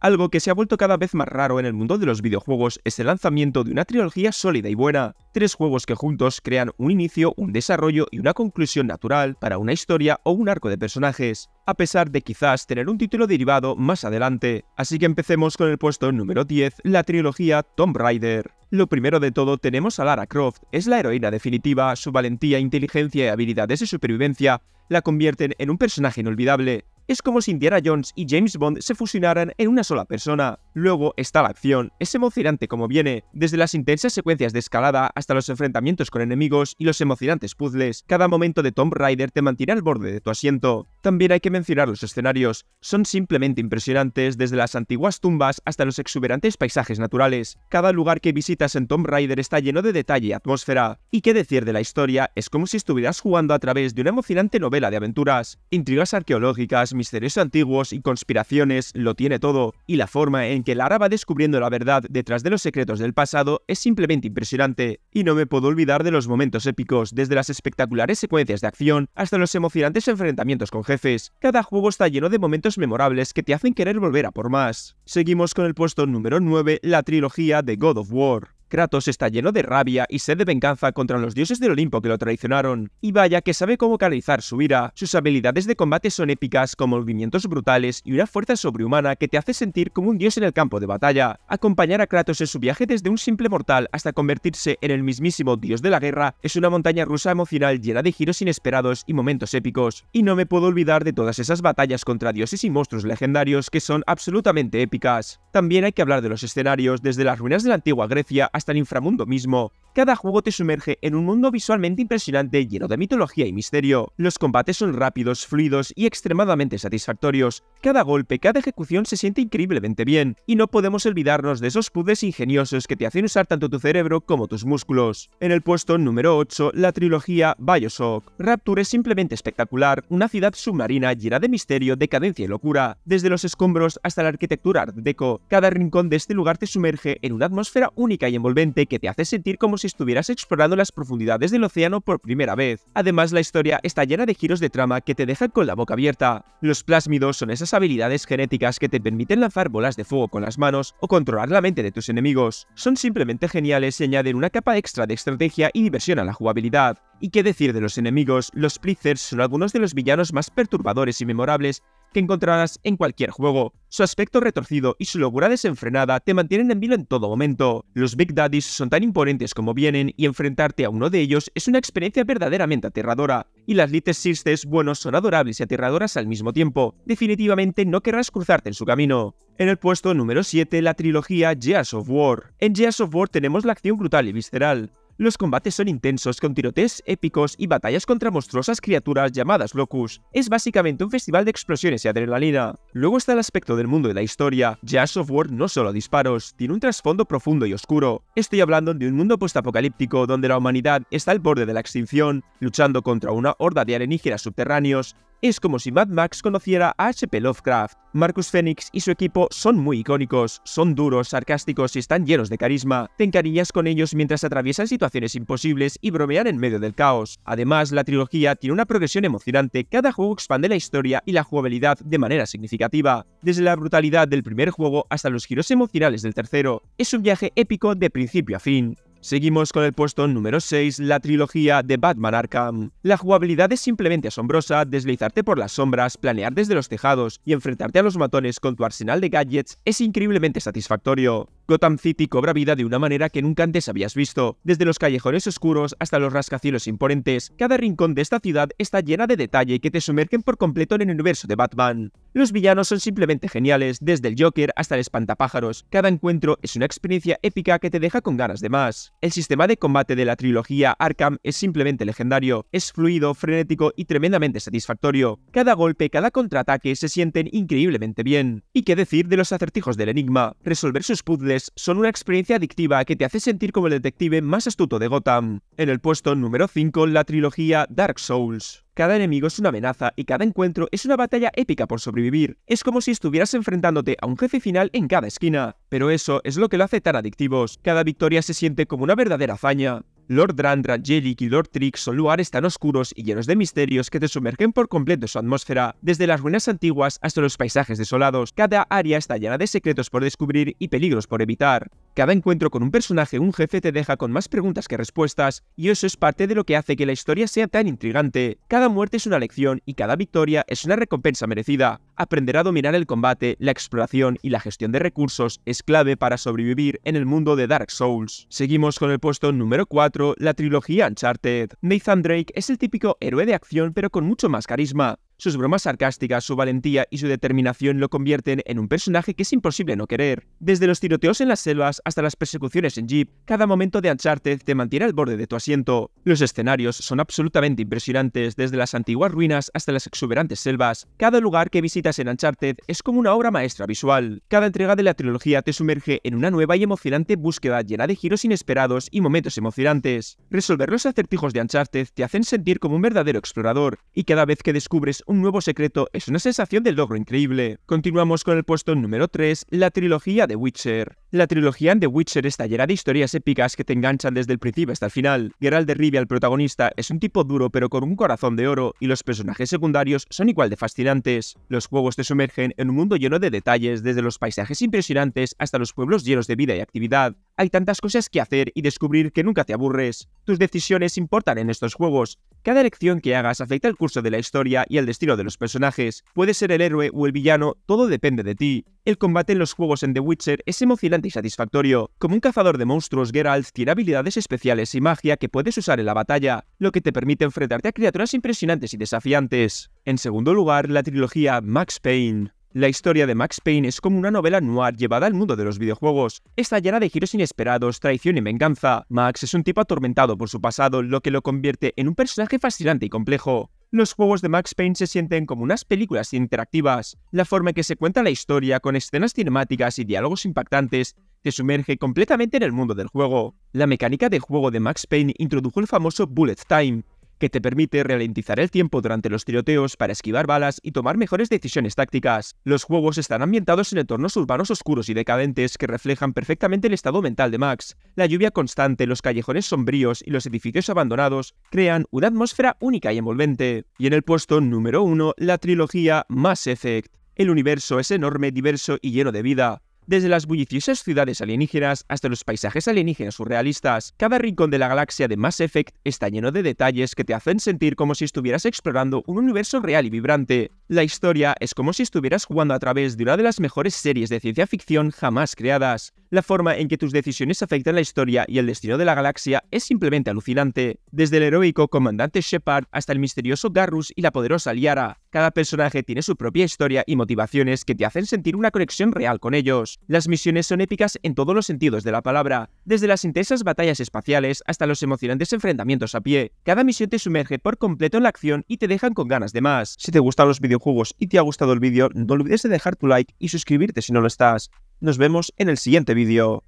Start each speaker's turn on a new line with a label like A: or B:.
A: Algo que se ha vuelto cada vez más raro en el mundo de los videojuegos es el lanzamiento de una trilogía sólida y buena, tres juegos que juntos crean un inicio, un desarrollo y una conclusión natural para una historia o un arco de personajes, a pesar de quizás tener un título derivado más adelante. Así que empecemos con el puesto número 10, la trilogía Tomb Raider. Lo primero de todo tenemos a Lara Croft, es la heroína definitiva, su valentía, inteligencia y habilidades de supervivencia la convierten en un personaje inolvidable, es como si Indiana Jones y James Bond se fusionaran en una sola persona. Luego está la acción, es emocionante como viene, desde las intensas secuencias de escalada hasta los enfrentamientos con enemigos y los emocionantes puzzles, cada momento de Tomb Raider te mantiene al borde de tu asiento. También hay que mencionar los escenarios, son simplemente impresionantes desde las antiguas tumbas hasta los exuberantes paisajes naturales. Cada lugar que visitas en Tomb Raider está lleno de detalle y atmósfera, y qué decir de la historia, es como si estuvieras jugando a través de una emocionante novela de aventuras. Intrigas arqueológicas, misterios antiguos y conspiraciones, lo tiene todo, y la forma en que Lara va descubriendo la verdad detrás de los secretos del pasado es simplemente impresionante, y no me puedo olvidar de los momentos épicos, desde las espectaculares secuencias de acción hasta los emocionantes enfrentamientos con jefes cada juego está lleno de momentos memorables que te hacen querer volver a por más. Seguimos con el puesto número 9, la trilogía de God of War. Kratos está lleno de rabia y sed de venganza contra los dioses del Olimpo que lo traicionaron, y vaya que sabe cómo canalizar su ira. Sus habilidades de combate son épicas, con movimientos brutales y una fuerza sobrehumana que te hace sentir como un dios en el campo de batalla. Acompañar a Kratos en su viaje desde un simple mortal hasta convertirse en el mismísimo dios de la guerra es una montaña rusa emocional llena de giros inesperados y momentos épicos. Y no me puedo olvidar de todas esas batallas contra dioses y monstruos legendarios que son absolutamente épicas. También hay que hablar de los escenarios, desde las ruinas de la antigua Grecia hasta el inframundo mismo. Cada juego te sumerge en un mundo visualmente impresionante lleno de mitología y misterio. Los combates son rápidos, fluidos y extremadamente satisfactorios. Cada golpe, cada ejecución se siente increíblemente bien, y no podemos olvidarnos de esos puzzles ingeniosos que te hacen usar tanto tu cerebro como tus músculos. En el puesto número 8, la trilogía Bioshock. Rapture es simplemente espectacular, una ciudad submarina llena de misterio, decadencia y locura, desde los escombros hasta la arquitectura art deco. Cada rincón de este lugar te sumerge en una atmósfera única y envolvente que te hace sentir como si estuvieras explorando las profundidades del océano por primera vez. Además, la historia está llena de giros de trama que te dejan con la boca abierta. Los plásmidos son esas habilidades genéticas que te permiten lanzar bolas de fuego con las manos o controlar la mente de tus enemigos. Son simplemente geniales y añaden una capa extra de estrategia y diversión a la jugabilidad. ¿Y qué decir de los enemigos? Los plithers son algunos de los villanos más perturbadores y memorables que encontrarás en cualquier juego. Su aspecto retorcido y su locura desenfrenada te mantienen en vilo en todo momento. Los Big Daddies son tan imponentes como vienen y enfrentarte a uno de ellos es una experiencia verdaderamente aterradora. Y las Little Sisters, buenos, son adorables y aterradoras al mismo tiempo. Definitivamente no querrás cruzarte en su camino. En el puesto número 7, la trilogía Gears of War. En Gears of War tenemos la acción brutal y visceral. Los combates son intensos, con tiroteos épicos y batallas contra monstruosas criaturas llamadas Locus. Es básicamente un festival de explosiones y adrenalina. Luego está el aspecto del mundo y la historia. Jazz of War no solo disparos, tiene un trasfondo profundo y oscuro. Estoy hablando de un mundo postapocalíptico donde la humanidad está al borde de la extinción, luchando contra una horda de alienígenas subterráneos es como si Mad Max conociera a H.P. Lovecraft. Marcus Fenix y su equipo son muy icónicos, son duros, sarcásticos y están llenos de carisma. Te encarillas con ellos mientras atraviesan situaciones imposibles y bromean en medio del caos. Además, la trilogía tiene una progresión emocionante, cada juego expande la historia y la jugabilidad de manera significativa, desde la brutalidad del primer juego hasta los giros emocionales del tercero. Es un viaje épico de principio a fin. Seguimos con el puesto número 6, la trilogía de Batman Arkham. La jugabilidad es simplemente asombrosa, deslizarte por las sombras, planear desde los tejados y enfrentarte a los matones con tu arsenal de gadgets es increíblemente satisfactorio. Gotham City cobra vida de una manera que nunca antes habías visto. Desde los callejones oscuros hasta los rascacielos imponentes, cada rincón de esta ciudad está llena de detalle que te sumergen por completo en el universo de Batman. Los villanos son simplemente geniales, desde el Joker hasta el espantapájaros. Cada encuentro es una experiencia épica que te deja con ganas de más. El sistema de combate de la trilogía Arkham es simplemente legendario. Es fluido, frenético y tremendamente satisfactorio. Cada golpe, cada contraataque se sienten increíblemente bien. ¿Y qué decir de los acertijos del enigma? Resolver sus puzzles son una experiencia adictiva que te hace sentir como el detective más astuto de Gotham. En el puesto número 5, la trilogía Dark Souls. Cada enemigo es una amenaza y cada encuentro es una batalla épica por sobrevivir. Es como si estuvieras enfrentándote a un jefe final en cada esquina. Pero eso es lo que lo hace tan adictivos. Cada victoria se siente como una verdadera hazaña. Lord Drandra, Jelic y Lord Trick son lugares tan oscuros y llenos de misterios que te sumergen por completo en su atmósfera, desde las ruinas antiguas hasta los paisajes desolados. Cada área está llena de secretos por descubrir y peligros por evitar. Cada encuentro con un personaje o un jefe te deja con más preguntas que respuestas, y eso es parte de lo que hace que la historia sea tan intrigante. Cada muerte es una lección y cada victoria es una recompensa merecida. Aprender a dominar el combate, la exploración y la gestión de recursos es clave para sobrevivir en el mundo de Dark Souls. Seguimos con el puesto número 4, la trilogía Uncharted. Nathan Drake es el típico héroe de acción pero con mucho más carisma. Sus bromas sarcásticas, su valentía y su determinación lo convierten en un personaje que es imposible no querer. Desde los tiroteos en las selvas hasta las persecuciones en jeep, cada momento de Uncharted te mantiene al borde de tu asiento. Los escenarios son absolutamente impresionantes, desde las antiguas ruinas hasta las exuberantes selvas. Cada lugar que visitas en Uncharted es como una obra maestra visual. Cada entrega de la trilogía te sumerge en una nueva y emocionante búsqueda llena de giros inesperados y momentos emocionantes. Resolver los acertijos de Uncharted te hacen sentir como un verdadero explorador, y cada vez que descubres un nuevo secreto es una sensación del logro increíble. Continuamos con el puesto número 3, la trilogía de Witcher. La trilogía The Witcher está llena de historias épicas que te enganchan desde el principio hasta el final. Geralt de Rivia, el protagonista, es un tipo duro pero con un corazón de oro y los personajes secundarios son igual de fascinantes. Los juegos te sumergen en un mundo lleno de detalles, desde los paisajes impresionantes hasta los pueblos llenos de vida y actividad. Hay tantas cosas que hacer y descubrir que nunca te aburres. Tus decisiones importan en estos juegos. Cada elección que hagas afecta el curso de la historia y el destino de los personajes. Puedes ser el héroe o el villano, todo depende de ti. El combate en los juegos en The Witcher es emocionante y satisfactorio. Como un cazador de monstruos, Geralt tiene habilidades especiales y magia que puedes usar en la batalla, lo que te permite enfrentarte a criaturas impresionantes y desafiantes. En segundo lugar, la trilogía Max Payne. La historia de Max Payne es como una novela noir llevada al mundo de los videojuegos. Está llena de giros inesperados, traición y venganza. Max es un tipo atormentado por su pasado, lo que lo convierte en un personaje fascinante y complejo. Los juegos de Max Payne se sienten como unas películas interactivas. La forma en que se cuenta la historia, con escenas cinemáticas y diálogos impactantes, te sumerge completamente en el mundo del juego. La mecánica de juego de Max Payne introdujo el famoso Bullet Time, que te permite ralentizar el tiempo durante los tiroteos para esquivar balas y tomar mejores decisiones tácticas. Los juegos están ambientados en entornos urbanos oscuros y decadentes que reflejan perfectamente el estado mental de Max. La lluvia constante, los callejones sombríos y los edificios abandonados crean una atmósfera única y envolvente. Y en el puesto número 1, la trilogía Mass Effect. El universo es enorme, diverso y lleno de vida. Desde las bulliciosas ciudades alienígenas hasta los paisajes alienígenas surrealistas, cada rincón de la galaxia de Mass Effect está lleno de detalles que te hacen sentir como si estuvieras explorando un universo real y vibrante. La historia es como si estuvieras jugando a través de una de las mejores series de ciencia ficción jamás creadas. La forma en que tus decisiones afectan la historia y el destino de la galaxia es simplemente alucinante, desde el heroico comandante Shepard hasta el misterioso Garrus y la poderosa Liara. Cada personaje tiene su propia historia y motivaciones que te hacen sentir una conexión real con ellos. Las misiones son épicas en todos los sentidos de la palabra, desde las intensas batallas espaciales hasta los emocionantes enfrentamientos a pie. Cada misión te sumerge por completo en la acción y te dejan con ganas de más. Si te gustan los videojuegos y te ha gustado el vídeo, no olvides de dejar tu like y suscribirte si no lo estás. Nos vemos en el siguiente vídeo.